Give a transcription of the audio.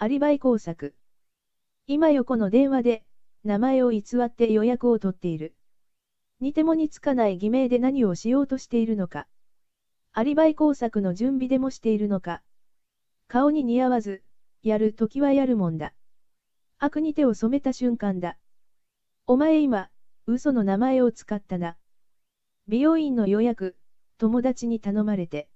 アリバイ工作。今横の電話で、名前を偽って予約を取っている。似ても似つかない偽名で何をしようとしているのか。アリバイ工作の準備でもしているのか。顔に似合わず、やるときはやるもんだ。悪に手を染めた瞬間だ。お前今、嘘の名前を使ったな。美容院の予約、友達に頼まれて。